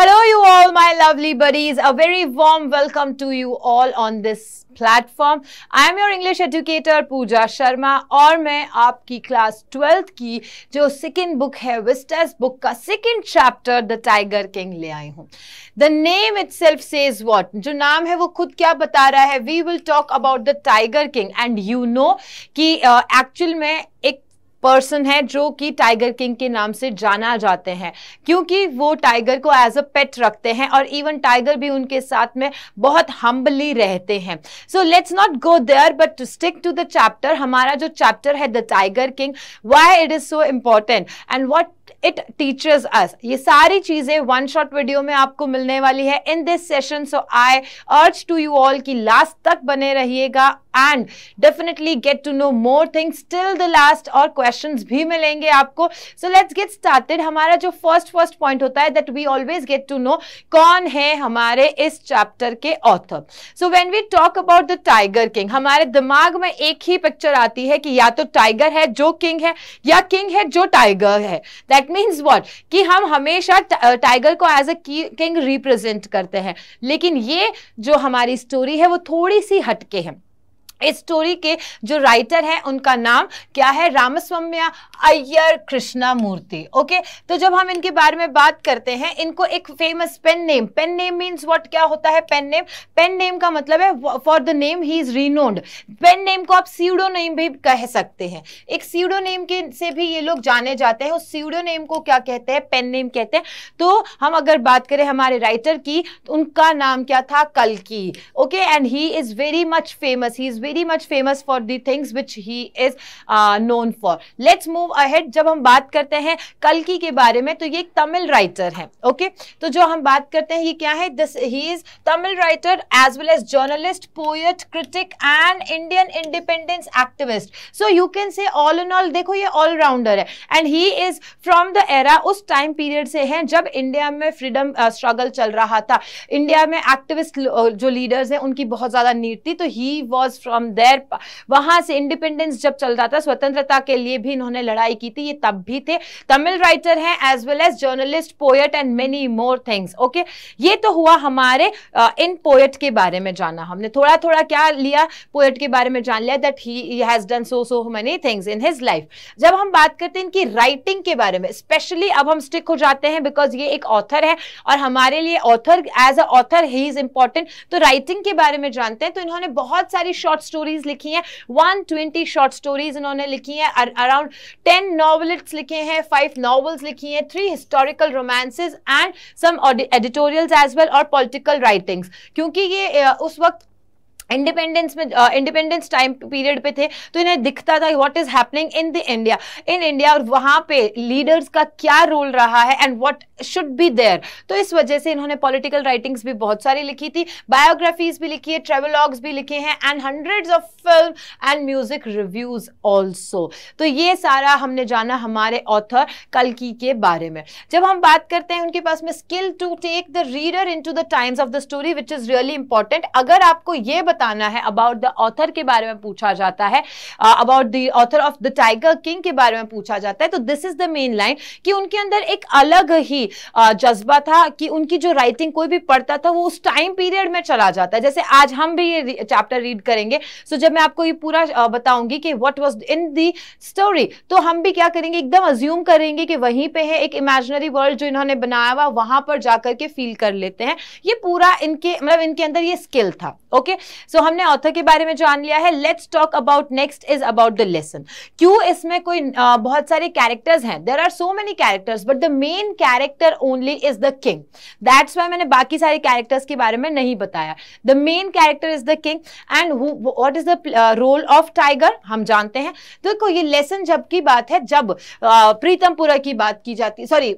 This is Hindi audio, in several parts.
Hello, you all, my lovely buddies. A very warm welcome to you all on this platform. I am your English educator, Pooja Sharma, and I am your class 12th, which is second book, hai, Vista's book, ka second chapter, The Tiger King. Le the name itself says what? Jo naam hai, wo khud kya bata raha hai? We will talk about The Tiger King, and you know that uh, actually, person है जो कि टाइगर किंग के नाम से जाना जाते हैं क्योंकि वो टाइगर को एज अ पेट रखते हैं और इवन टाइगर भी उनके साथ में बहुत हम्बली रहते हैं so let's not go there but to stick to the chapter हमारा जो चैप्टर है the tiger king why it is so important and what it teaches us ये सारी चीज़ें वन शॉट वीडियो में आपको मिलने वाली है in this session so I urge to you all की लास्ट तक बने रहिएगा and definitely get to know more things till the last और क्वेश्चन भी मिलेंगे आपको सो लेट्स गेट स्टार्टेड हमारा जो फर्स्ट फर्स्ट पॉइंट होता है that we always get to know कौन है हमारे इस चैप्टर के author so when we talk about the tiger king हमारे दिमाग में एक ही पिक्चर आती है कि या तो टाइगर है जो किंग है या किंग है जो टाइगर है That दैट मीन्स वॉट कि हम हमेशा टाइगर को एज अ किंग रिप्रेजेंट करते हैं लेकिन ये जो हमारी स्टोरी है वो थोड़ी सी हटके है इस स्टोरी के जो राइटर हैं उनका नाम क्या है रामस्वम्या अय्यर कृष्णा मूर्ति ओके तो जब हम इनके बारे में बात करते हैं इनको एक famous pen name pen name means what क्या होता है पेन नेम पेन नेम का मतलब है for the name he is renowned pen name को आप सीडो नेम भी कह सकते हैं एक सीडो नेम के से भी ये लोग जाने जाते हैं उस सीडो नेम को क्या कहते हैं पेन नेम कहते हैं तो हम अगर बात करें हमारे राइटर की तो उनका नाम क्या था कलकी okay and he is very much famous he is very much famous for the things which he is known for let's move ahead जब हम बात करते हैं कलकी के बारे में तो ये एक तमिल राइटर है ओके okay? तो जो हम बात करते हैं ये क्या है this he is Tamil writer as well as journalist poet critic and Indian independence activist so you can say all in all देखो ये ऑलराउंडर है and he is from the era उस टाइम पीरियड से है जब इंडिया में फ्रीडम स्ट्रगल uh, चल रहा था इंडिया में एक्टिविस्ट uh, जो लीडर्स हैं उनकी बहुत ज़्यादा नीड थी तो he was from from there वहां से इंडिपेंडेंस जब चल रहा था स्वतंत्रता के लिए भी इन्होंने लड़ाई की थी ये तब भी थे तमिल राइटर हैं as well as journalist poet and many more things okay ये तो हुआ हमारे इन पोएट के बारे में जाना हमने थोड़ा थोड़ा क्या लिया पोएट के बारे में जान लिया that he has done so so many things in his life जब हम बात करते हैं इनकी राइटिंग के बारे में स्पेशली अब हम स्टिक हो जाते हैं बिकॉज ये एक ऑथर है और हमारे लिए author as a author he is important तो राइटिंग के बारे में जानते हैं तो इन्होंने बहुत सारी शॉर्ट स्टोरीज लिखी हैं 120 शॉर्ट स्टोरीज इन्होंने लिखी हैं अराउंड 10 नॉवलेट्स लिखे हैं 5 नॉवेल्स लिखी हैं 3 historical romances and some editorials as well और पॉलिटिकल राइटिंग्स क्योंकि ये उस वक्त इंडिपेंडेंस में इंडिपेंडेंस टाइम पीरियड पे थे तो इन्हें दिखता था what is happening in the India in India और वहां पे लीडर्स का क्या रोल रहा है and what should be there तो इस वजह से इन्होंने पॉलिटिकल राइटिंग्स भी बहुत सारी लिखी थी बायोग्राफीज भी लिखी है ट्रेवलॉग्स भी लिखे हैं and hundred of film and music reviews also तो ये सारा हमने जाना हमारे ऑथर कलकी के बारे में जब हम बात करते हैं उनके पास में skill to take the reader in the times of the story which is really important अगर आपको ये बता बताना है अबाउट द ऑथर के बारे में पूछा जाता है about the author of the tiger king के बारे में पूछा जाता है तो this is the main line कि उनके अंदर एक अलग ही uh, जज्बा था कि उनकी जो राइटिंग कोई भी पढ़ता था वो उस टाइम पीरियड में चला जाता है जैसे आज हम भी ये चैप्टर रीड करेंगे सो so जब मैं आपको ये पूरा uh, बताऊंगी कि what was in the story तो हम भी क्या करेंगे एकदम अज्यूम करेंगे कि वहीं पे है एक इमेजनरी वर्ल्ड जो इन्होंने बनाया हुआ वहां पर जाकर के फील कर लेते हैं ये पूरा इनके मतलब इनके अंदर ये स्किल था ओके okay? सो so, हमने ऑथर के बारे में जान लिया है let's talk about next is about the lesson क्यों इसमें कोई आ, बहुत सारे कैरेक्टर्स हैं there are so many characters but the main character only is the king that's why मैंने बाकी सारे कैरेक्टर्स के बारे में नहीं बताया the main character is the king and what is the role of tiger हम जानते हैं देखो तो ये लेसन जब की बात है जब प्रीतमपुरा की बात की जाती सॉरी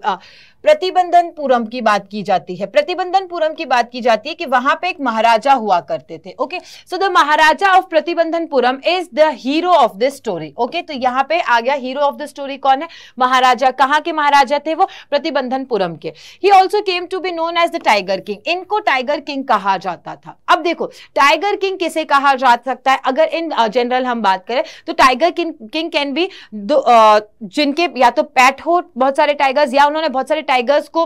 प्रतिबंधन पूरम की बात की जाती है प्रतिबंधन पूरम की बात की जाती है कि वहां पे एक महाराजा हुआ करते थे okay so the Maharaja of Pratibandapuram is the hero of the story okay तो यहाँ पे आ गया हीरो ऑफ द स्टोरी कौन है महाराजा कहाँ के महाराजा थे वो प्रतिबंधन पूरम के he also came to be known as the tiger king इनको टाइगर किंग कहा जाता था अब देखो टाइगर किंग किसे कहा जा सकता है अगर इन जनरल हम बात करें तो tiger king king can be जिनके या तो पैट हो बहुत सारे टाइगर्स या उन्होंने बहुत सारे टाइगर्स को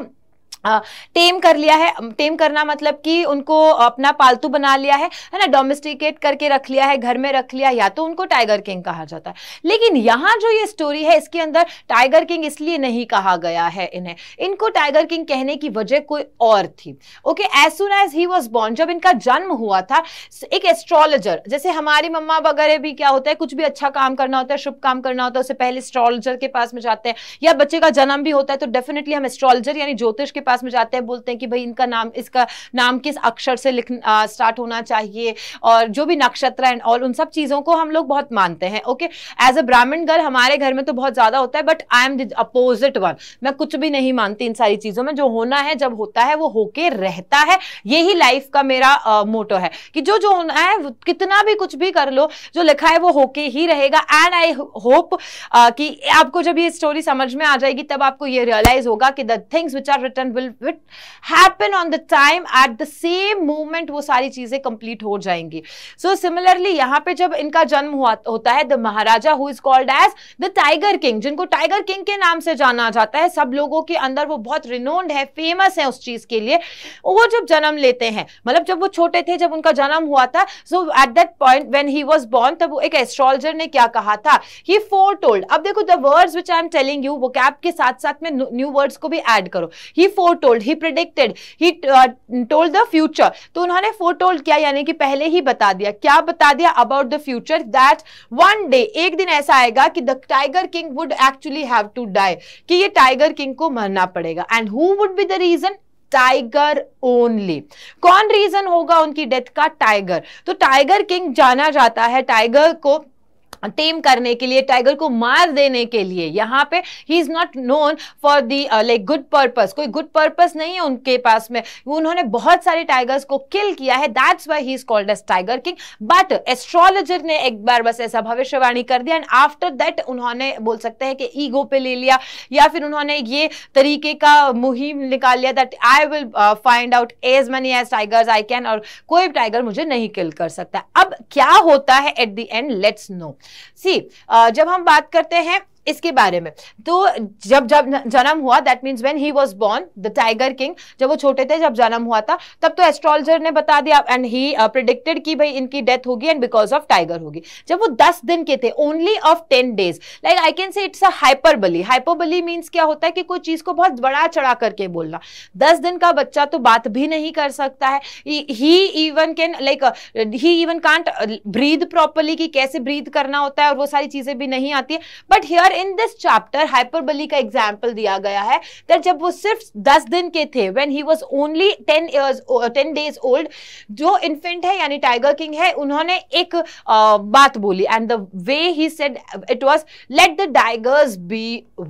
टेम कर लिया है टेम करना मतलब कि उनको अपना पालतू बना लिया है है ना डोमेस्टिकेट करके रख लिया है घर में रख लिया या तो उनको टाइगर किंग कहा जाता है लेकिन यहाँ जो ये स्टोरी है इसके अंदर टाइगर किंग इसलिए नहीं कहा गया है इन्हें इनको टाइगर किंग कहने की वजह कोई और थी okay as soon as he was born जब इनका जन्म हुआ था एक एस्ट्रोलॉजर जैसे हमारी मम्मा वगैरह भी क्या होता है कुछ भी अच्छा काम करना होता है शुभ काम करना होता है उससे पहले एस्ट्रोलॉजर के पास में जाते हैं या बच्चे का जन्म भी होता है तो डेफिनेटली हम एस्ट्रोलॉजर यानी ज्योतिष के पास पास में जाते हैं बोलते हैं कि भाई इनका नाम इसका नाम किस अक्षर से लिख स्टार्ट होना चाहिए और जो भी नक्षत्र एंड ऑल उन सब चीज़ों को हम लोग बहुत मानते हैं ओके एज अ ब्राह्मण गर्ल हमारे घर में तो बहुत ज़्यादा होता है but I am the opposite one मैं कुछ भी नहीं मानती इन सारी चीज़ों में जो होना है जब होता है वो होके रहता है यही लाइफ का मेरा मोटो है कि जो जो होना है कितना भी कुछ भी कर लो जो लिखा है वो होके ही रहेगा एंड आई होप कि आपको जब ये स्टोरी समझ में आ जाएगी तब आपको ये रियलाइज होगा कि the things which are return will will it happen on the time at the same moment वो सारी चीजें कंप्लीट हो जाएंगी सो सिमिलरली यहाँ पे जब इनका जन्म हुआ होता है the Maharaja who is called as the tiger king जिनको टाइगर किंग के नाम से जाना जाता है सब लोगों के अंदर वो बहुत रिनोन्ड है फेमस है उस चीज के लिए वो जब जन्म लेते हैं मतलब जब वो छोटे थे जब उनका जन्म हुआ था so at that point when he was born तब एक एस्ट्रोलॉजर ने क्या कहा था ही फोर टोल्ड अब देखो the words which I am telling you वो कैप के साथ साथ में न्यू वर्ड्स को भी ऐड करो he fore foretold he predicted he told the future तो उन्होंने फोरटोल्ड किया यानी कि पहले ही बता दिया क्या बता दिया about the future that one day एक दिन ऐसा आएगा कि the tiger king would actually have to die कि ये टाइगर किंग को मरना पड़ेगा and who would be the reason tiger only कौन रीजन होगा उनकी डेथ का टाइगर तो टाइगर किंग जाना जाता है टाइगर को टेम करने के लिए टाइगर को मार देने के लिए यहाँ पे he is not known for the like good purpose कोई गुड पर्पस नहीं है उनके पास में उन्होंने बहुत सारे टाइगर्स को किल किया है that's why he is called as tiger king but astrologer ने एक बार बस ऐसा भविष्यवाणी कर दिया एंड आफ्टर दैट उन्होंने बोल सकते हैं कि ईगो पे ले लिया या फिर उन्होंने ये तरीके का मुहिम निकाल लिया that I will find out as many as tigers I can और कोई टाइगर मुझे नहीं किल कर सकता अब क्या होता है at the end let's know see जब हम बात करते हैं इसके बारे में तो जब जब जन्म हुआ that means when he was born the tiger king जब वो छोटे थे जब जन्म हुआ था तब तो एस्ट्रोलॉजर ने बता दिया एंड ही प्रिडिक्टेड कि भाई इनकी डेथ होगी एंड बिकॉज ऑफ टाइगर होगी जब वो दस दिन के थे only of ten days like I can say it's a hyperbole hyperbole means क्या होता है कि कोई चीज को बहुत बड़ा चढ़ा करके बोलना दस दिन का बच्चा तो बात भी नहीं कर सकता है he even can like he even can't breathe properly कि कैसे ब्रीद करना होता है और वो सारी चीजें भी नहीं आती but here in this chapter hyperbole का एग्जाम्पल दिया गया है दैट जब वो सिर्फ दस दिन के थे when he was only ten years ten days old जो इन्फेंट है यानी टाइगर किंग है उन्होंने एक आ, बात बोली and the way he said it was let the tigers 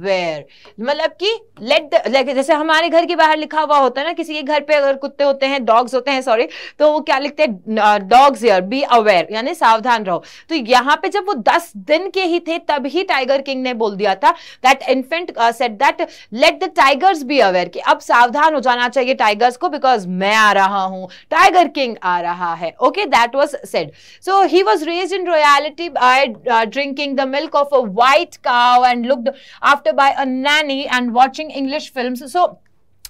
beware मतलब कि लेट द जैसे हमारे घर के बाहर लिखा हुआ होता है ना किसी के घर पे अगर कुत्ते होते हैं डॉग्स होते हैं सॉरी तो वो क्या लिखते हैं डॉग्स एयर बी अवेयर यानी सावधान रहो तो यहाँ पे जब वो दस दिन के ही थे तभी टाइगर किंग ने ने बोल दिया था that infant said that let the tigers be aware कि अब सावधान हो जाना चाहिए टाइगर्स को बिकॉज मैं आ रहा हूं टाइगर किंग आ रहा है okay that was said so he was raise in royalty by drinking the milk of a white cow and looked after by a nanny and watching English film so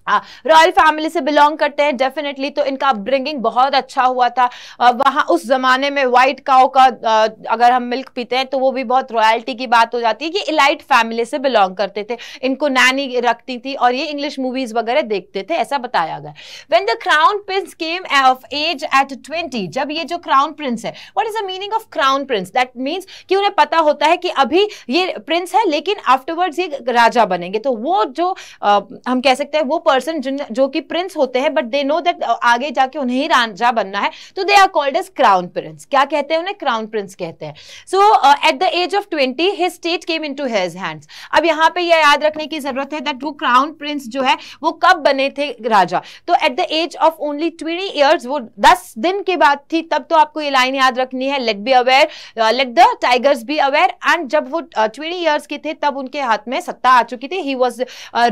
हाँ, रॉयल फैमिली से बिलोंग करते हैं डेफिनेटली तो इनका अपब्रिंगिंग बहुत अच्छा हुआ था वहाँ उस जमाने में वाइट काओ का आ, अगर हम मिल्क पीते हैं तो वो भी बहुत रॉयल्टी की बात हो जाती है कि इलाइट फैमिली से बिलोंग करते थे इनको नैनी रखती थी और ये इंग्लिश मूवीज वगैरह देखते थे ऐसा बताया गया when the crown prince came of age at twenty जब ये जो क्राउन प्रिंस है what is the meaning of crown prince that means कि उन्हें पता होता है कि अभी ये प्रिंस है लेकिन आफ्टरवर्ड्स ये राजा बनेंगे तो वो जो आ, हम कह सकते हैं वो पर्सन जो कि प्रिंस होते हैं बट दे नो दैट आगे जाके उन्हें ही राजा बनना है तो they are called as crown prince क्या कहते हैं उन्हें क्राउन प्रिंस कहते हैं so at the age of twenty his state came into his hands अब यहाँ पे यह याद रखने की जरूरत है दैट वो क्राउन प्रिंस जो है वो कब बने थे राजा तो at the age of only twenty years वो दस दिन के बाद थी तब तो आपको ये लाइन याद रखनी है let be aware let the tigers be aware and जब वो ट्वेंटी uh, ईयर्स के थे तब उनके हाथ में सत्ता आ चुकी थी he was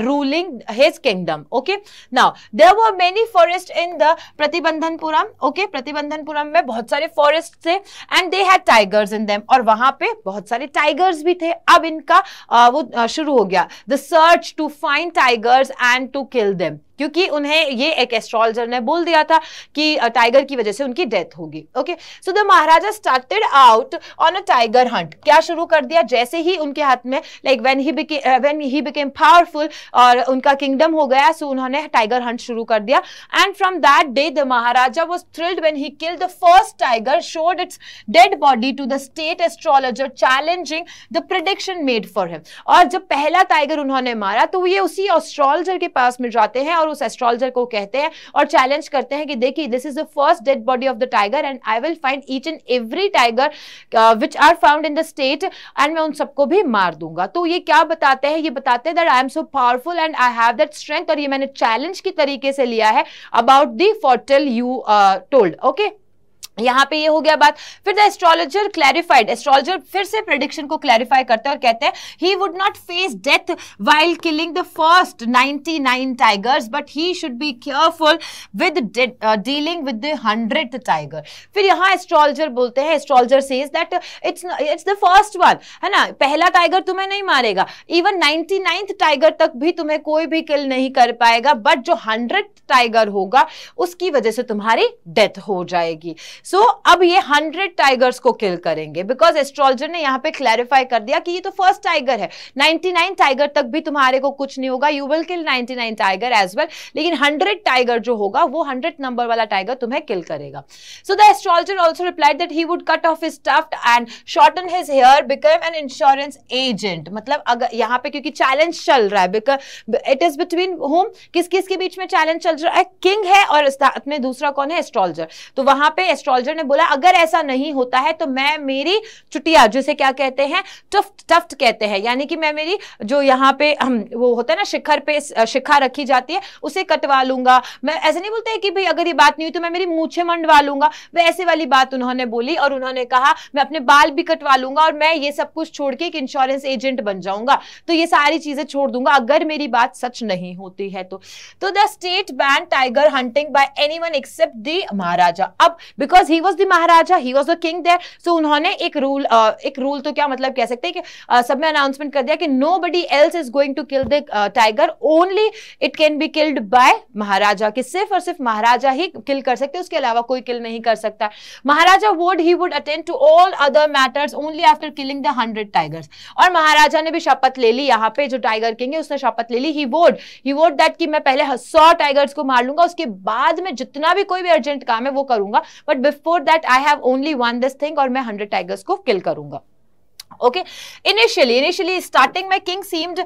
ruling his kingdom okay now there were many forest in the Pratibandapuram okay Pratibandapuram में बहुत सारे फॉरेस्ट थे and they had tigers in them और वहां पे बहुत सारे टाइगर्स भी थे अब इनका आ, वो शुरू हो गया the search to find tigers and to kill them क्योंकि उन्हें ये एक एस्ट्रोलॉजर ने बोल दिया था कि टाइगर की वजह से उनकी डेथ होगी okay so the Maharaja started out on a tiger hunt क्या शुरू कर दिया जैसे ही उनके हाथ में like when he when he became powerful और उनका किंगडम हो गया सो उन्होंने टाइगर हंट शुरू कर दिया and from that day the Maharaja was thrilled when he kill the first tiger showed its dead body to the state astrologer challenging the prediction made for him और जब पहला टाइगर उन्होंने मारा तो ये उसी एस्ट्रोलॉजर के पास में जाते हैं और उस एस्ट्रोलॉजर को कहते हैं और चैलेंज करते हैं कि देखिए this is the first dead body of the tiger and I will find each and every tiger which are found in the state and मैं उन सबको भी मार दूंगा तो ये क्या बताते हैं ये बताते हैं that I am so powerful and I have that strength और ये मैंने चैलेंज की तरीके से लिया है about the fatal you told okay यहाँ पे ये हो गया बात फिर द एस्ट्रोलॉजर क्लैरिफाइड एस्ट्रोलॉजर फिर से प्रेडिक्शन को क्लैरिफाई करते हैं और कहते हैं he would not face death while killing the first 99 tigers but he should be careful with dealing with the hundred tiger फिर यहाँ एस्ट्रोलॉजर बोलते हैं astrologer says that it's it's the first one है ना पहला टाइगर तुम्हें नहीं मारेगा इवन नाइन्टी टाइगर तक भी तुम्हें कोई भी किल नहीं कर पाएगा बट जो हंड्रेड टाइगर होगा उसकी वजह से तुम्हारी डेथ हो जाएगी सो so, अब ये हंड्रेड टाइगर्स को किल करेंगे बिकॉज एस्ट्रोलॉजर ने यहाँ पे क्लैरिफाई कर दिया कि ये तो फर्स्ट टाइगर है नाइनटी नाइन टाइगर तक भी तुम्हारे को कुछ नहीं होगा you will kill ninety nine tiger as well लेकिन हंड्रेड टाइगर जो होगा वो हंड्रेड नंबर वाला टाइगर तुम्हें किल करेगा so the astrologer also replied that he would cut off his tuft and shorten his hair become an insurance agent मतलब अगर यहाँ पे क्योंकि चैलेंज चल रहा है because it is between whom किस किस के बीच में चैलेंज चल रहा है किंग है और साथ में दूसरा कौन है एस्ट्रोलॉजर तो वहां पे एस्ट्रो एस्ट्रोलॉजर ने बोला अगर ऐसा नहीं होता है तो मैं मेरी चुटिया जिसे क्या कहते हैं टफ्ट टफ्ट कहते हैं यानी कि मैं मेरी जो यहाँ पे वो होता है ना शिखर पे शिखा रखी जाती है उसे कटवा लूंगा मैं ऐसे नहीं बोलते कि भाई अगर ये बात नहीं हुई तो मैं मेरी मूछे मंडवा लूंगा वह ऐसे वाली बात उन्होंने बोली और उन्होंने कहा मैं अपने बाल भी कटवा लूंगा और मैं ये सब कुछ छोड़ के एक इंश्योरेंस एजेंट बन जाऊंगा तो ये सारी चीजें छोड़ दूंगा अगर मेरी बात सच नहीं होती है तो the state ban tiger hunting by anyone except the Maharaja अब because because he was the Maharaja he was the king there so उन्होंने एक रूल uh, एक रूल तो क्या मतलब कह सकते हैं कि uh, सब में अनाउंसमेंट कर दिया कि nobody else is going to kill the tiger only it can be killed by Maharaja कि सिर्फ और सिर्फ महाराजा ही किल कर सकते उसके अलावा कोई किल नहीं कर सकता Maharaja would he would attend to all other matters only after killing the hundred tigers और महाराजा ने भी शपथ ले ली यहाँ पे जो टाइगर किंग है उसने शपथ ले ली ही वोड ही वोड दैट कि मैं पहले सौ टाइगर्स को मार लूंगा उसके बाद में जितना भी कोई भी अर्जेंट काम है वो करूंगा but before that I have only one this thing और मैं हंड्रेड टाइगर्स को किल करूंगा ओके इनिशियली इनिशियली स्टार्टिंग में king seemed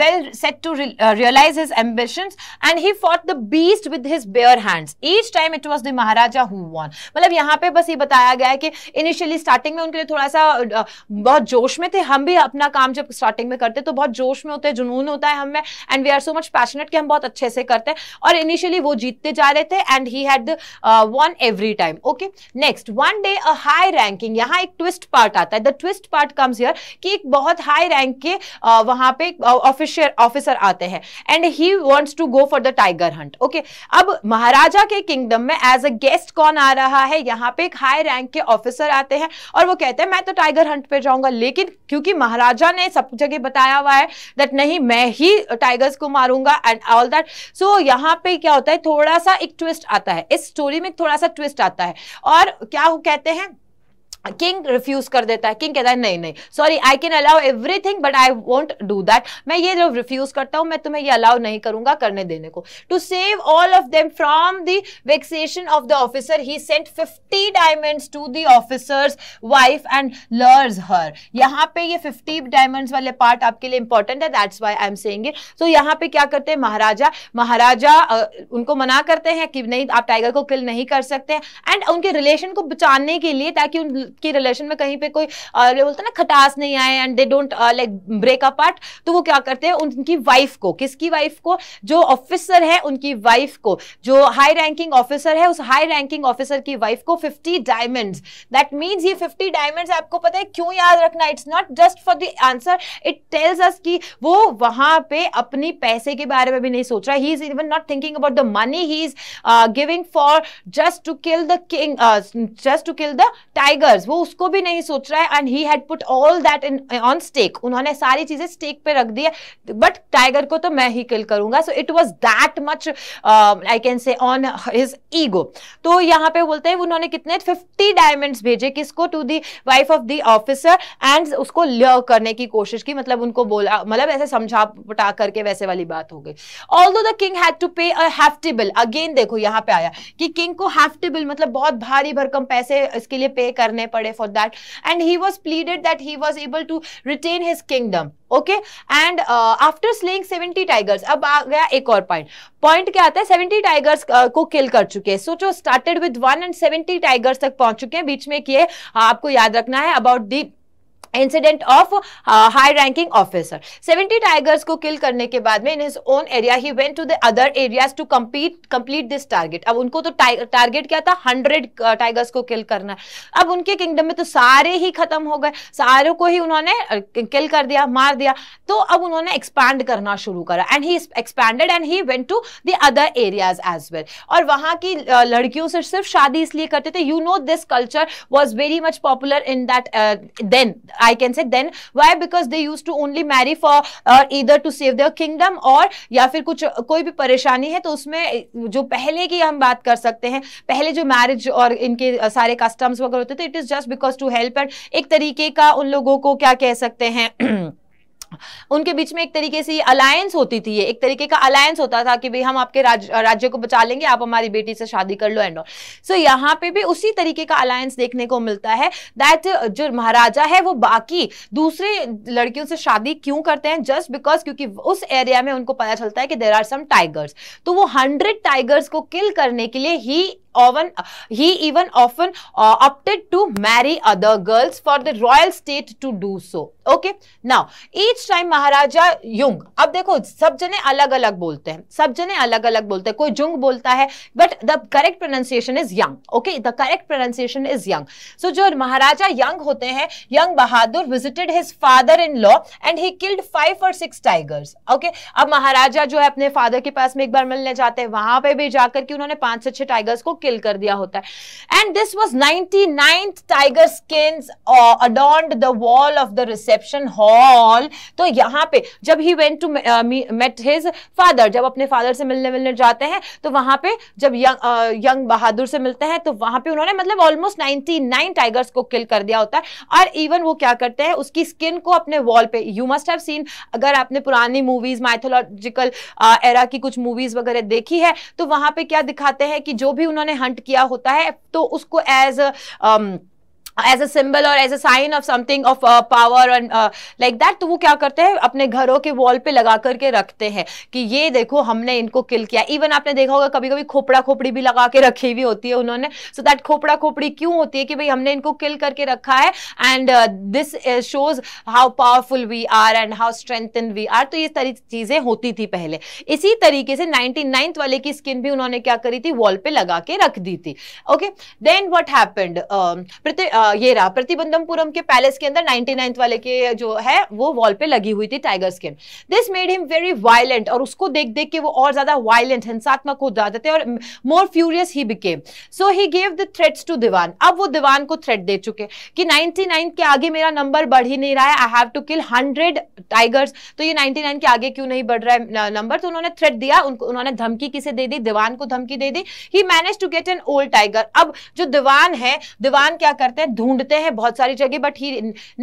well set to realise his uh, and he fought the beast with his bare hands each time it each the Maharaja who the मतलब यहाँ पे बस ये बताया गया है कि इनिशियली स्टार्टिंग में उनके लिए थोड़ा सा uh, बहुत जोश में थे हम भी अपना काम जब स्टार्टिंग में करते तो बहुत जोश में होते हैं जुनून होता है हमें and we are so much passionate कि हम बहुत अच्छे से करते हैं और इनिशियली वो जीतते जा रहे थे and he had won every time okay next one day a high ranking यहाँ एक ट्विस्ट पार्ट आता है द ट्विस्ट पार्ट का कम्स हियर कि एक बहुत हाई रैंक के वहां पे ऑफिसर ऑफिसर आते हैं and he wants to go for the tiger hunt okay अब महाराजा के किंगडम में एज अ गेस्ट कौन आ रहा है यहाँ पे एक हाई रैंक के ऑफिसर आते हैं और वो कहते हैं मैं तो टाइगर हंट पे जाऊंगा लेकिन क्योंकि महाराजा ने सब जगह बताया हुआ है दैट नहीं मैं ही टाइगर्स को मारूंगा एंड ऑल दैट सो यहाँ पे क्या होता है थोड़ा सा एक ट्विस्ट आता है इस स्टोरी में थोड़ा सा ट्विस्ट आता है और क्या कहते हैं किंग रिफ्यूज कर देता है किंग कहता है नहीं नहीं sorry I can allow everything but I won't do that मैं ये जो रिफ्यूज करता हूँ मैं तुम्हें ये अलाउ नहीं करूंगा करने देने को to save all of them from the vexation of the officer he sent fifty diamonds to the officer's wife and lures her यहाँ पे ये फिफ्टी डायमंड्स वाले पार्ट आपके लिए इंपॉर्टेंट है दैट्स वाई आई एम से सो यहाँ पे क्या करते हैं महाराजा महाराजा उनको मना करते हैं कि नहीं आप टाइगर को किल नहीं कर सकते एंड उनके रिलेशन को बचाने के लिए ताकि उन की रिलेशन में कहीं पे कोई बोलते ना खटास नहीं आए and they don't like break up art तो वो क्या करते हैं उनकी वाइफ को किसकी वाइफ को जो ऑफिसर है उनकी वाइफ को जो हाई रैंकिंग ऑफिसर है उस हाई रैंकिंग ऑफिसर की वाइफ को फिफ्टी डायमंड दैट मीन्स ये फिफ्टी डायमंड आपको पता है क्यों याद रखना it's not just for the answer it tells us कि वो वहां पे अपनी पैसे के बारे में भी नहीं सोच रहा he is even not thinking about the money he is giving for just to kill the king just to kill the tigers वो उसको भी नहीं सोच रहा है and he had put all that in on stake उन्होंने सारी चीजें स्टेक पे रख दी है बट टाइगर को तो मैं ही किल करूंगा so it was that much I can say on his ego तो यहाँ पे बोलते हैं उन्होंने कितने फिफ्टी डायमंड्स भेजे किसको to the wife of the officer एंड उसको लर्व करने की कोशिश की मतलब उनको बोला मतलब ऐसे समझा पटा करके वैसे वाली बात हो गई all the king had to pay a bill again देखो यहाँ पे आया कि किंग को हैफ्टी बिल मतलब बहुत भारी भरकम पैसे इसके लिए पे करने पड़े for that and he was pleaded that he was able to retain his kingdom okay and after slaying seventy tigers अब आ गया एक और पॉइंट पॉइंट क्या आता है सेवेंटी टाइगर्स uh, को किल कर चुके हैं सोचो started with one and seventy tigers तक पहुंच चुके हैं बीच में किए आपको याद रखना है about the incident of high ranking officer 70 tigers को किल करने के बाद में in his own area he went to the other areas to compete complete this target अब उनको तो टारगेट क्या था 100 टाइगर्स uh, को किल करना अब उनके किंगडम में तो सारे ही खत्म हो गए सारे को ही उन्होंने किल uh, कर दिया मार दिया तो अब उन्होंने एक्सपैंड करना शुरू करा and he expanded and he went to the other areas as well और वहाँ की uh, लड़कियों से सिर्फ शादी इसलिए करते थे you know this culture was very much popular in that then i can say then why because they used to only marry for uh, either to save their kingdom or या फिर कुछ कोई भी परेशानी है तो उसमें जो पहले की हम बात कर सकते हैं पहले जो मैरिज और इनके सारे कस्टम्स वगैरह होते थे it is just because to help and एक तरीके का उन लोगों को क्या कह सकते हैं उनके बीच में एक तरीके से अलायंस होती थी एक तरीके का अलायंस होता था कि भाई हम आपके राज, राज्य को बचा लेंगे आप हमारी बेटी से शादी कर लो एंड ऑल सो यहाँ पे भी उसी तरीके का अलायंस देखने को मिलता है दैट जो महाराजा है वो बाकी दूसरे लड़कियों से शादी क्यों करते हैं जस्ट बिकॉज क्योंकि उस एरिया में उनको पता चलता है कि देर आर सम टाइगर्स तो वो हंड्रेड टाइगर्स को किल करने के लिए ही often he even often uh, opted to marry other girls for the royal state to do so okay now each time Maharaja Yung अब देखो सब जने अलग अलग बोलते हैं सब जने अलग अलग बोलते हैं कोई जुंग बोलता है but the correct pronunciation is Yung okay the correct pronunciation is Yung so जो महाराजा यंग होते हैं Yung Bahadur visited his father in law and he killed five और सिक्स टाइगर्स ओके अब महाराजा जो है अपने फादर के पास में एक बार मिलने जाते हैं वहां पे भी जाकर के उन्होंने पांच से छह टाइगर्स को किल कर दिया होता है and this was ninety ninth tiger skin adorned the wall of the reception hall तो यहाँ पे जब he went to met his father जब अपने फादर से मिलने मिलने जाते हैं तो वहां पे जब यंग यंग uh, बहादुर से मिलते हैं तो वहां पे उन्होंने मतलब ऑलमोस्ट नाइनटी नाइन टाइगर्स को किल कर दिया होता है और इवन वो क्या करते हैं उसकी स्किन को अपने वॉल पे यू मस्ट हैव सीन अगर आपने पुरानी मूवीज माइथोलॉजिकल एरा की कुछ मूवीज वगैरह देखी है तो वहां पे क्या दिखाते हैं कि जो भी उन्होंने हंट किया होता है तो उसको एज एज अ सिंबल और as a sign of something of power and like that तो वो क्या करते हैं अपने घरों के वॉल पे लगा करके रखते हैं कि ये देखो हमने इनको किल किया इवन आपने देखा होगा कभी कभी खोपड़ा खोपड़ी भी लगा के रखी हुई होती है उन्होंने सो दैट खोपड़ा खोपड़ी क्यों होती है कि भाई हमने इनको किल करके रखा है and this shows how powerful we are and how strength we are तो ये सारी चीजें होती थी पहले इसी तरीके से नाइनटी वाले की स्किन भी उन्होंने क्या करी थी वॉल पे लगा के रख दी थी ओके देन वट हैपेंड ये रहा प्रतिबंधमपुरम के पैलेस के अंदर नाइनटी वाले के जो है वो वॉल पे लगी हुई थी tiger skin this made him very violent और उसको देख देख के वो और ज्यादा वायलेंट हिंसात्मक हो जाते थे और more furious he became so he gave the threats to Dewan अब वो दीवान को थ्रेट दे चुके कि नाइनटी के आगे मेरा नंबर बढ़ ही नहीं रहा है I have to kill hundred tigers तो ये नाइनटी के आगे क्यों नहीं बढ़ रहा है नंबर तो उन्होंने थ्रेट दिया उनको उन्होंने धमकी किसे दे दी दीवान को धमकी दे दी he manage to get an old tiger अब जो दीवान है दीवान क्या करते हैं ढूंढते हैं बहुत सारी जगह but he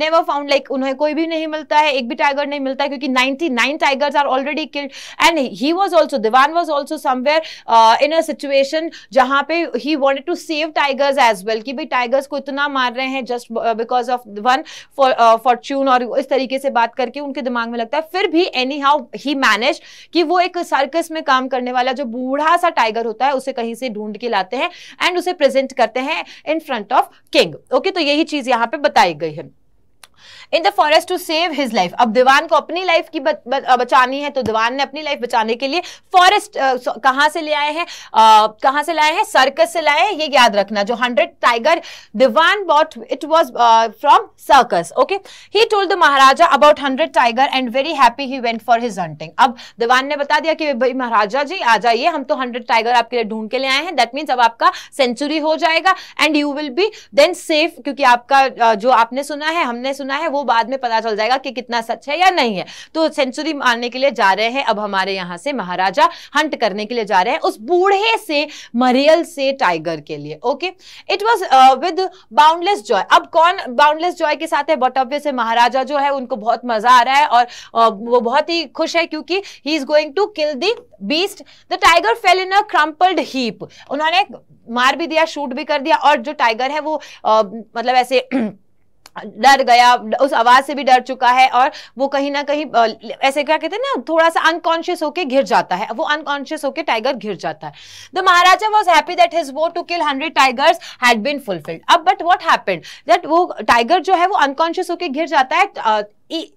never found like उन्हें कोई भी नहीं मिलता है एक भी टाइगर नहीं मिलता है क्योंकि ninety nine tigers are already killed and he was also Dewan was also somewhere in a situation जहां पे he wanted to save tigers as well कि भाई टाइगर्स को इतना मार रहे हैं just because of one fortune और इस तरीके से बात करके उनके दिमाग में लगता है फिर भी एनी हाउ ही मैनेज कि वो एक सर्कस में काम करने वाला जो बूढ़ा सा टाइगर होता है उसे कहीं से ढूंढ के लाते हैं एंड उसे प्रेजेंट करते हैं in front of king okay okay तो यही चीज यहाँ पे बताई गई है in the forest to save his life अब दीवान को अपनी लाइफ की बचानी है तो दीवान ने अपनी लाइफ बचाने के लिए फॉरेस्ट कहाँ से ले आए हैं कहाँ से लाए हैं सर्कस से लाए ये याद रखना जो hundred tiger Dewan bought it was from circus okay he told the Maharaja about hundred tiger and very happy he went for his hunting अब दीवान ने बता दिया कि भाई महाराजा जी आ जाइए हम तो हंड्रेड टाइगर आपके लिए ढूंढ के ले आए हैं दैट मीन्स अब आपका सेंचुरी हो जाएगा and you will be then safe क्योंकि आपका जो आपने सुना है हमने सुना सुना है वो बाद में पता चल जाएगा कि कितना सच है या नहीं है तो सेंचुरी मारने के लिए जा रहे हैं अब हमारे यहाँ से महाराजा हंट करने के लिए जा रहे हैं उस बूढ़े से मरियल से टाइगर के लिए okay it was with boundless joy अब कौन बाउंडलेस जॉय के साथ है बट से महाराजा जो है उनको बहुत मजा आ रहा है और uh, वो बहुत ही खुश है क्योंकि he is going to kill the beast the tiger fell in a crumpled heap उन्होंने मार भी दिया शूट भी कर दिया और जो टाइगर है वो आ, uh, मतलब ऐसे डर गया उस आवाज से भी डर चुका है और वो कहीं ना कहीं ऐसे क्या कहते हैं ना थोड़ा सा अनकॉन्शियस होके घिर जाता है वो अनकॉन्शियस होके टाइगर घिर जाता है the Maharaja was happy that his vow to kill hundred tigers had been fulfilled अब बट वॉट हैपेंड दैट वो टाइगर जो है वो अनकॉन्शियस होके घिर जाता है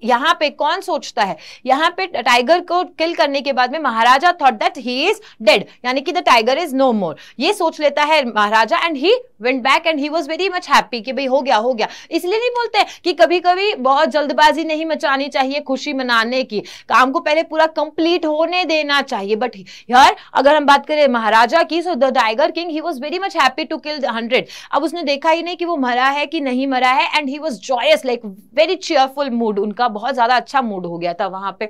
यहां पे कौन सोचता है यहां पे टाइगर को किल करने के बाद में Maharaja thought that he is dead यानी कि the tiger is no more ये सोच लेता है Maharaja and he went back and he was very much happy कि भाई हो गया हो गया इसलिए नहीं बोलते कि कभी कभी बहुत जल्दबाजी नहीं मचानी चाहिए खुशी मनाने की काम को पहले पूरा कंप्लीट होने देना चाहिए बट यार अगर हम बात करें महाराजा की so the tiger king he was very much happy to kill hundred अब उसने देखा ही नहीं कि वो मरा है कि नहीं मरा है and he was joyous like very cheerful mood उनका बहुत ज्यादा अच्छा मूड हो गया था वहां पे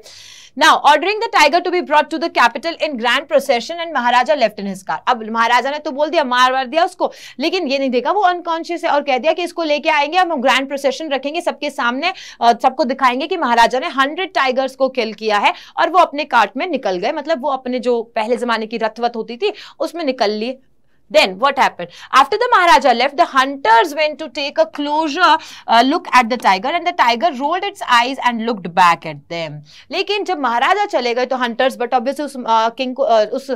now ordering the tiger to be brought to the capital in grand procession and Maharaja left in his car अब महाराजा ने तो बोल दिया मार मार दिया उसको लेकिन ये नहीं देखा वो अनकॉन्शियस है और कह दिया कि इसको लेके आएंगे हम ग्रैंड प्रोसेशन रखेंगे सबके सामने सबको दिखाएंगे कि महाराजा ने हंड्रेड टाइगर्स को किल किया है और वो अपने कार्ट में निकल गए मतलब वो अपने जो पहले जमाने की रथवत होती थी उसमें निकल ली Then what happened? After the Maharaja left, the hunters went to take a closer uh, look at the tiger and the tiger rolled its eyes and looked back at them. लेकिन जब महाराजा चले गए तो हंटर्स बट ऑब्वियस उस किंग uh, को uh, उस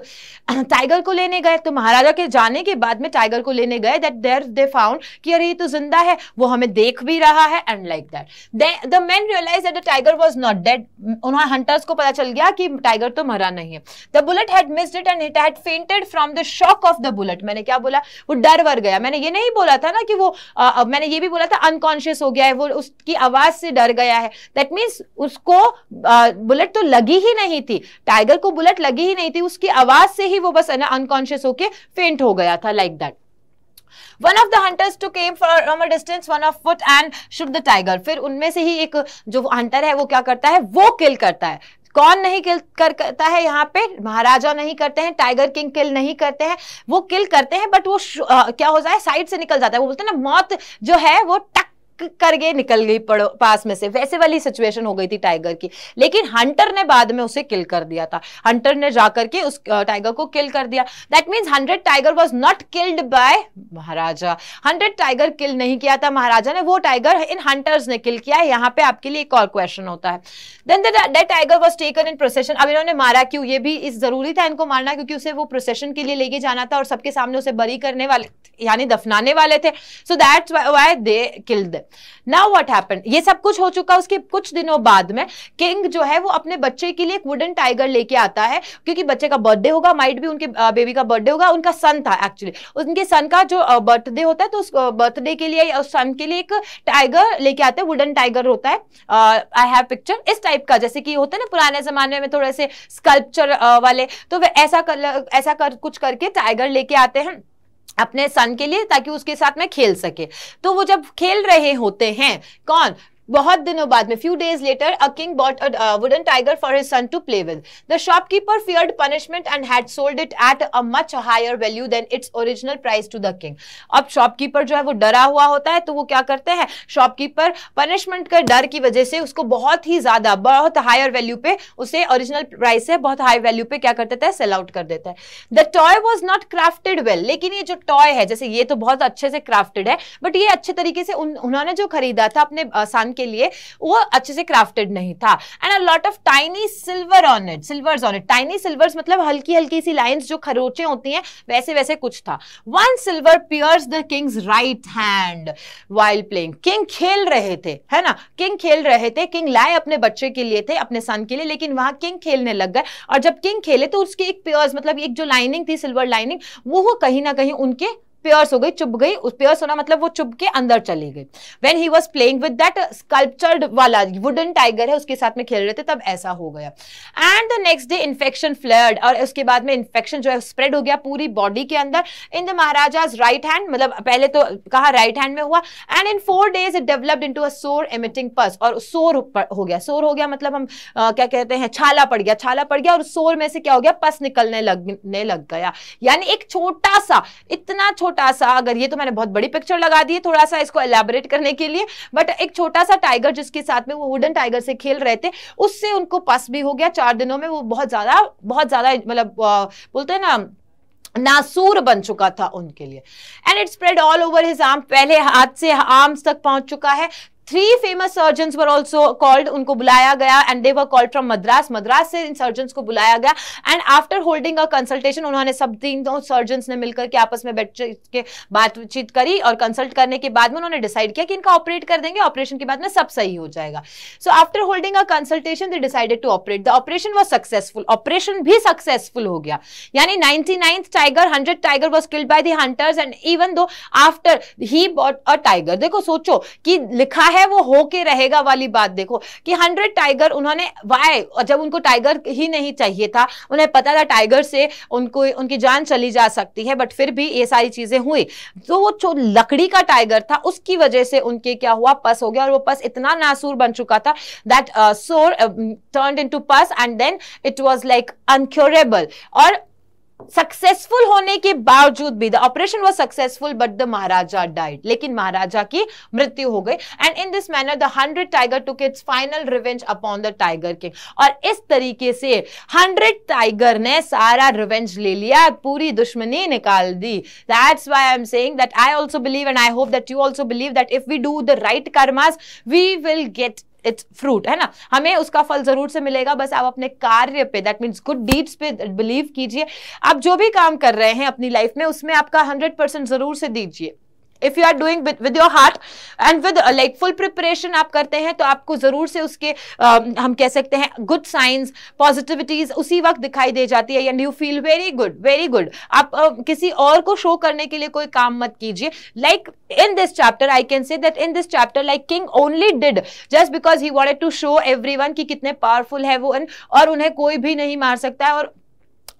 टाइगर uh, को लेने गए तो महाराजा के जाने के बाद में टाइगर को लेने गए दैट देर दे फाउंड कि अरे ये तो जिंदा है वो हमें देख भी रहा है and like that the man realize that the tiger was not dead उन्होंने हंटर्स को पता चल गया कि टाइगर तो मरा नहीं है the bullet had missed it and it had fainted from the shock of the bullet minute मैंने क्या बोला वो डर वर गया मैंने ये नहीं बोला था ना कि वो आ, मैंने ये भी बोला था अनकॉन्शियस हो गया है वो उसकी आवाज से डर गया है दैट मीन्स उसको बुलेट तो लगी ही नहीं थी टाइगर को बुलेट लगी ही नहीं थी उसकी आवाज से ही वो बस अनकॉन्शियस होके फेंट हो गया था like like that One of the hunters took aim from a distance, one of foot and shoot the tiger. फिर उनमें से ही एक जो हंटर है वो क्या करता है वो किल करता है कौन नहीं किल कर करता है यहाँ पे महाराजा नहीं करते हैं टाइगर किंग किल नहीं करते हैं वो किल करते हैं बट वो आ, क्या हो जाए साइड से निकल जाता है वो बोलते हैं ना मौत जो है वो टक कर गए निकल गई पास में से वैसे वाली सिचुएशन हो गई थी टाइगर की लेकिन हंटर ने बाद में उसे किल कर दिया था हंटर ने जाकर के उस टाइगर को किल कर दिया that means hundred tiger was not killed by Maharaja hundred tiger kill नहीं किया था महाराजा ने वो टाइगर इन हंटर्स ने किल किया है यहाँ पे आपके लिए एक और क्वेश्चन होता है then that tiger was taken in procession अब इन्होंने मारा क्यों ये भी इस जरूरी था इनको मारना क्योंकि उसे वो प्रोसेशन के लिए लेके जाना था और सबके सामने उसे बरी करने वाले यानी दफनाने वाले थे so that's why they killed now what happen ये सब कुछ हो चुका उसके कुछ दिनों बाद में किंग जो है वो अपने बच्चे के लिए एक वुडन टाइगर लेके आता है क्योंकि बच्चे का बर्थडे होगा माइट भी उनके बेबी का बर्थडे होगा उनका सन था एक्चुअली उनके सन का जो बर्थडे होता है तो उस बर्थडे के लिए उस सन के लिए एक टाइगर लेके आते हैं वुडन टाइगर होता है आई हैव पिक्चर इस टाइप का जैसे कि होता है ना पुराने जमाने में थोड़े से स्कल्पचर वाले तो वह ऐसा कर, ऐसा कर कुछ करके टाइगर लेके आते हैं अपने सन के लिए ताकि उसके साथ में खेल सके तो वो जब खेल रहे होते हैं कौन बहुत दिनों बाद में few days later a king bought wooden tiger for his son to play with the shopkeeper feared punishment and had sold it at a much higher value than its original price to the king अब शॉपकीपर जो है वो डरा हुआ होता है तो वो क्या करते हैं शॉपकीपर पनिशमेंट के डर की वजह से उसको बहुत ही ज्यादा बहुत हायर वैल्यू पे उसे ओरिजिनल प्राइस से बहुत हाई वैल्यू पे क्या कर देता है सेल आउट कर देता है the toy was not crafted well लेकिन ये जो टॉय है जैसे ये तो बहुत अच्छे से क्राफ्टेड है बट ये अच्छे तरीके से उन्होंने जो खरीदा था अपने सन uh, के के लिए वो अच्छे से क्राफ्टेड नहीं था and a lot of tiny silver on it silver on it tiny silver मतलब हल्की हल्की सी लाइन जो खरोचे होती हैं वैसे वैसे कुछ था one silver pierce the king's right hand while playing king खेल रहे थे है ना किंग खेल रहे थे किंग लाए अपने बच्चे के लिए थे अपने सन के लिए लेकिन वहां किंग खेलने लग गए और जब किंग खेले तो उसके एक पियर्स मतलब एक जो लाइनिंग थी सिल्वर लाइनिंग वो कहीं ना कहीं उनके पियर्स हो गई चुप गई उस पियर्स होना मतलब वो चुप के अंदर चली गई when he was playing with that sculptured वाला वुडन टाइगर है उसके साथ में खेल रहे थे तब ऐसा हो गया and the next day infection flood और उसके बाद में इन्फेक्शन जो है स्प्रेड हो गया पूरी बॉडी के अंदर in the Maharaja right hand मतलब पहले तो कहा राइट हैंड में हुआ and in four days it developed into uh emitting pus और सोर हो गया सोर हो गया मतलब हम आ, क्या कहते हैं छाला पड़ गया छाला पड़ गया और सोर में से क्या हो गया पस निकलने लगने लग गया यानी एक छोटा सा इतना छोटा छोटा सा अगर ये तो मैंने बहुत बड़ी पिक्चर लगा दी है थोड़ा सा इसको एलेबरेट करने के लिए बट एक छोटा सा टाइगर जिसके साथ में वो वुडन टाइगर से खेल रहे थे उससे उनको पस भी हो गया चार दिनों में वो बहुत ज्यादा बहुत ज्यादा मतलब बोलते हैं ना नासूर बन चुका था उनके लिए and it spread all over his arm पहले हाथ से आर्म्स तक पहुंच चुका है three famous surgeon were also called उनको बुलाया गया and they were called from Madras Madras से इन सर्जन को बुलाया गया and after holding a consultation उन्होंने सब तीनों सर्जन ने मिलकर के आपस में बैठ के बातचीत करी और कंसल्ट करने के बाद में उन्होंने डिसाइड किया कि इनका ऑपरेट कर देंगे ऑपरेशन के बाद में सब सही हो जाएगा so after holding a consultation they decided to operate the operation was successful operation भी सक्सेसफुल हो गया यानी ninety tiger hundred tiger was killed by the hunters and even though after he bought a tiger देखो सोचो कि लिखा है है वो होके रहेगा वाली बात देखो कि हंड्रेड टाइगर उन्होंने वाय जब उनको टाइगर ही नहीं चाहिए था उन्हें पता था टाइगर से उनको उनकी जान चली जा सकती है बट फिर भी ये सारी चीजें हुई तो वो जो लकड़ी का टाइगर था उसकी वजह से उनके क्या हुआ पस हो गया और वो पस इतना नासूर बन चुका था that sore turn into pus and then it was like uncurable और सक्सेसफुल होने के बावजूद भी the operation was successful but the Maharaja died लेकिन महाराजा की मृत्यु हो गई and in this manner the hundred tiger took its final revenge upon the tiger king और इस तरीके से हंड्रेड टाइगर ने सारा रिवेंज ले लिया पूरी दुश्मनी निकाल दी that's why I am saying that I also believe and I hope that you also believe that if we do the right karmas we will get its fruit है ना हमें उसका फल जरूर से मिलेगा बस आप अपने कार्य पे दैट मीन्स गुड डीड्स पे बिलीव कीजिए आप जो भी काम कर रहे हैं अपनी लाइफ में उसमें आपका हंड्रेड परसेंट जरूर से दीजिए if you are doing with your heart and with like full preparation आप करते हैं तो आपको जरूर से उसके uh, हम कह सकते हैं गुड साइंस पॉजिटिविटीज उसी वक्त दिखाई दे जाती है and you feel very good very good आप uh, किसी और को शो करने के लिए कोई काम मत कीजिए like in this chapter I can say that in this chapter like king only did just because he wanted to show everyone कितने पावरफुल है वो और उन्हें कोई भी नहीं मार सकता है और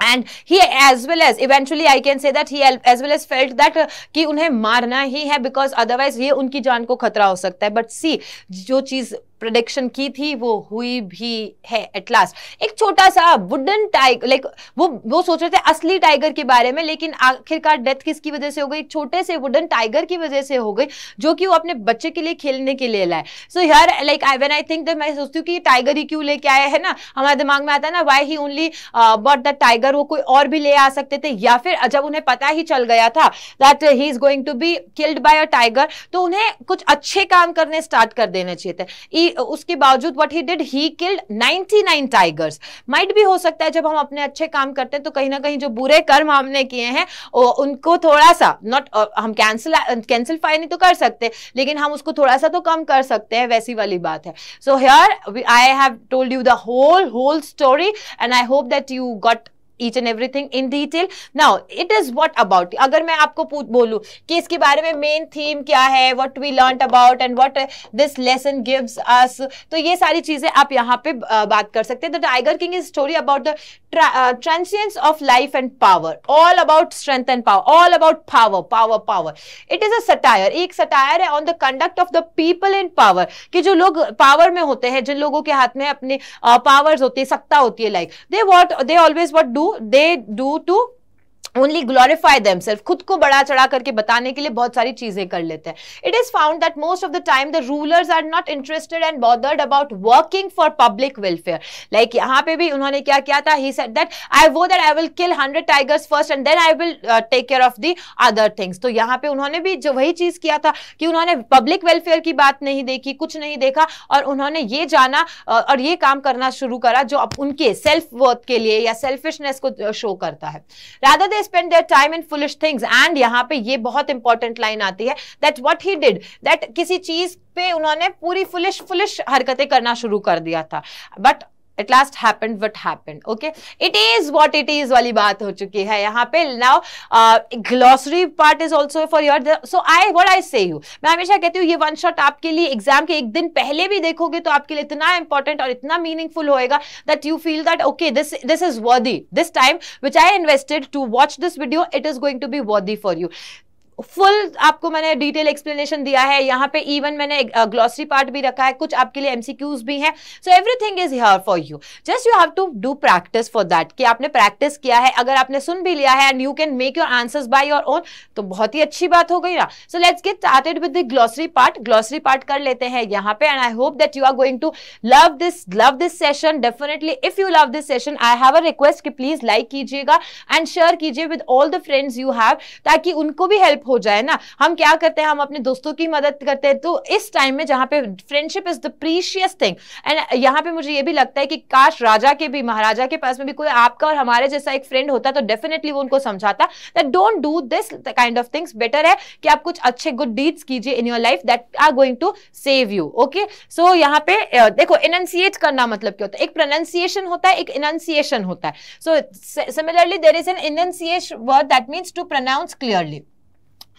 and he as well as eventually I can say that he as well as felt that कि उन्हें मारना ही है बिकॉज अदरवाइज ये उनकी जान को खतरा हो सकता है बट सी जो चीज़ प्रडिक्शन की थी वो हुई भी है एट लास्ट एक छोटा सा वुडन टाइगर लाइक वो वो सोच रहे थे असली टाइगर के बारे में लेकिन आखिरकार डेथ किसकी वजह से हो गई एक छोटे से वुडन टाइगर की वजह से हो गई जो कि वो अपने बच्चे के लिए खेलने के लिए लाए so here like I when I think मैं सोचती हूँ कि टाइगर ही क्यों लेके आया है ना हमारे दिमाग में आता है ना why he only but the tiger वो कोई और भी ले आ सकते थे या फिर जब उन्हें पता ही चल गया था that he is going to be killed by a tiger तो उन्हें कुछ अच्छे काम करने स्टार्ट कर देने चाहिए थे e, उसके बावजूद what he did he killed 99 tigers might भी हो सकता है जब हम अपने अच्छे काम करते हैं तो कहीं ना कहीं जो बुरे कर्म हमने किए हैं उनको थोड़ा सा नॉट हम कैंसिल कैंसिल फाइन तो कर सकते लेकिन हम उसको थोड़ा सा तो कम कर सकते हैं वैसी वाली बात है so here I have told you the whole whole story and I hope that you got each and everything in detail now it is what about अगर मैं आपको बोलूं कि इसके बारे में मेन थीम क्या है what we learn about and what this lesson gives us तो ये सारी चीजें आप यहाँ पे बात कर सकते हैं the tiger king is story about the transience of life and power all about strength and power all about power power power it is a satire एक सटायर है on the conduct of the people in power कि जो लोग पावर में होते हैं जिन लोगों के हाथ में अपने पावर्स होती है सत्ता होती है like they what they always what do they do to only glorify them self खुद को बड़ा चढ़ा करके बताने के लिए बहुत सारी चीजें कर लेते हैं it is found that most of the time the rulers are not interested and bothered about working for public welfare like यहाँ पे भी उन्होंने क्या किया था ही सेट दैट आई वो that I will kill hundred tigers first and then I will take care of the other things तो यहाँ पे उन्होंने भी जो वही चीज किया था कि उन्होंने पब्लिक वेलफेयर की बात नहीं देखी कुछ नहीं देखा और उन्होंने ये जाना और ये काम करना शुरू करा जो उनके सेल्फ वर्थ के लिए या सेल्फिशनेस को शो करता है राधा spend their time in foolish things and यहाँ पे ये बहुत इंपॉर्टेंट लाइन आती है that what he did that किसी चीज पे उन्होंने पूरी फुलिश फुलिश हरकतें करना शुरू कर दिया था but at last happen what happen okay it is what it is वाली बात हो चुकी है यहाँ पे now glossary part is also for your so I what I say you मैं हमेशा कहती हूँ ये वन शॉट आपके लिए एग्जाम के एक दिन पहले भी देखोगे तो आपके लिए इतना इंपॉर्टेंट और इतना मीनिंगफुल होएगा that you feel that okay this this is worthy this time which I invested to watch this video it is going to be worthy for you full आपको मैंने डिटेल एक्सप्लेनेशन दिया है यहाँ पे इवन मैंने ग्लॉसरी पार्ट भी रखा है कुछ आपके लिए एमसीक्यूज भी हैं so everything is here for you just you have to do practice for that कि आपने प्रैक्टिस किया है अगर आपने सुन भी लिया है and you can make your answers by your own तो बहुत ही अच्छी बात हो गई ना so let's get started with the glossary part glossary part कर लेते हैं यहाँ पे and I hope that you are going to love this love this session definitely if you love this session I have a request कि प्लीज लाइक कीजिएगा एंड शेयर कीजिए with all the friends you have ताकि उनको भी हेल्प हो जाए ना हम क्या करते हैं हम अपने दोस्तों की मदद करते हैं तो इस टाइम में जहाँ पे friendship is the precious thing and यहाँ पे मुझे ये भी लगता है कि काश राजा के भी महाराजा के पास में भी कोई आपका और हमारे जैसा एक फ्रेंड होता तो डेफिनेटली वो उनको समझाता that don't do this kind of things better है कि आप कुछ अच्छे गुड डीड्स कीजिए in your life that are going to save you okay so यहाँ पे देखो इनंसिएट करना मतलब क्या होता है एक प्रोनंसिएशन होता है एक इनंसिएशन होता है so similarly there is an enunciation word that means to pronounce clearly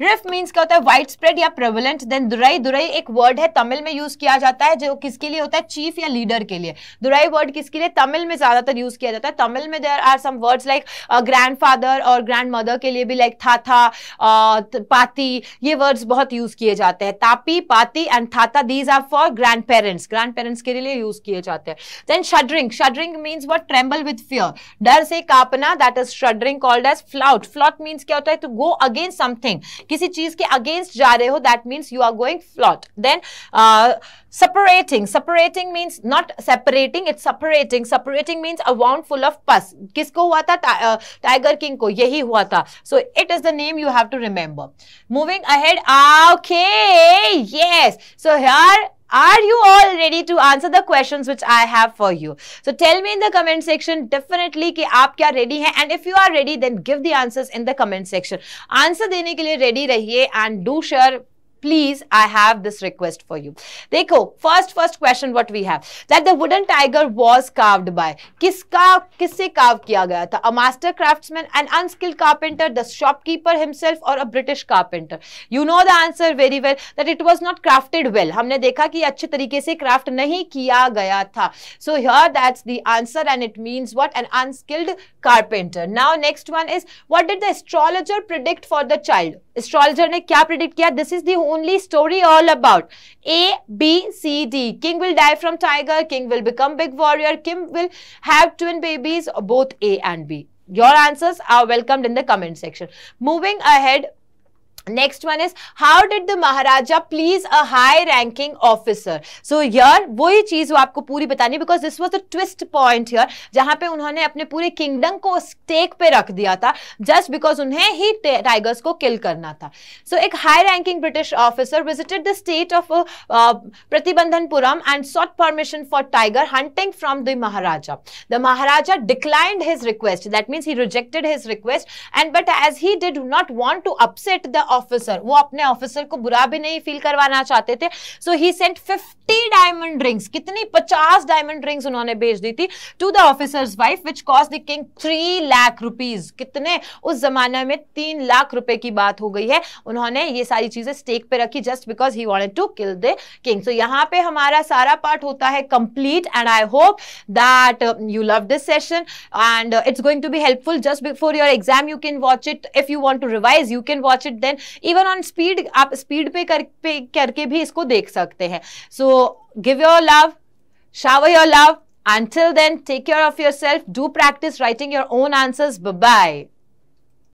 rife means क्या होता है वाइड स्प्रेड या प्रेवलेंट देन दुराई दुराई एक वर्ड है तमिल में यूज किया जाता है जो किसके लिए होता है चीफ या लीडर के लिए दुराई वर्ड किसके लिए तमिल में ज्यादातर यूज किया जाता है तमिल में there are some words like grandfather और ग्रैंड मदर के लिए भी लाइक थाथा uh, पाती ये वर्ड्स बहुत यूज किए जाते हैं तापी पाती एंड थाता these are for grandparents grandparents के लिए यूज किए जाते हैं then shuddering shuddering means what tremble with fear डर से कापना that is shuddering called as flout flout means क्या होता है टू गो अगेंस्ट समथिंग किसी चीज के अगेंस्ट जा रहे हो that means you are going flout then festering festering means not separating it's festering festering means a wound full of pus किसको हुआ था टाइगर किंग uh, को यही हुआ था so it is the name you have to remember moving ahead okay yes so here Are you all ready to answer the questions which I have for you? So tell me in the comment section definitely कि आप क्या ready हैं and if you are ready then give the answers in the comment section. Answer देने के लिए ready रहिए and do share please I have this request for you. देखो first first question what we have that the wooden tiger was carved by किसका किससे carve किया गया था a master craftsman an unskilled carpenter the shopkeeper himself or a British carpenter you know the answer very well that it was not crafted well हमने देखा कि अच्छे तरीके से craft नहीं किया गया था so here that's the answer and it means what an unskilled carpenter now next one is what did the astrologer predict for the child astrologer ने क्या प्रिडिक्ट किया this is the only story all about A B C D king will die from tiger king will become big warrior king will have twin babies both A and B your answers are welcomed in the comment section moving ahead next one is how did the maharaja please a high ranking officer so यर वही चीज वो आपको पूरी बतानी because this was a twist point here जहां पे उन्होंने अपने पूरे किंगडम को स्टेक पे रख दिया था जस्ट बिकॉज उन्हें ही टाइगर्स को किल करना था सो so, एक high ranking British officer visited the state of Pratibandapuram and sought permission for tiger hunting from the maharaja the maharaja declined his request that means he rejected his request and but as he did not want to upset the officer वो अपने ऑफिसर को बुरा भी नहीं फील करवाना चाहते थे so he sent fifty diamond rings कितनी पचास डायमंड रिंग्स उन्होंने भेज दी थी to the officer's wife which cost the king three lakh rupees कितने उस जमाने में तीन लाख रुपए की बात हो गई है उन्होंने ये सारी चीजें स्टेक पे रखी just because he wanted to kill the king so यहाँ पे हमारा सारा पार्ट होता है complete and I hope that you love this session and it's going to be helpful just before your exam you can watch it if you want to revise you can watch it then even on speed आप स्पीड पे कर पे करके भी इसको देख सकते हैं so give your love shower your love and till then take care of yourself do practice writing your own answers bye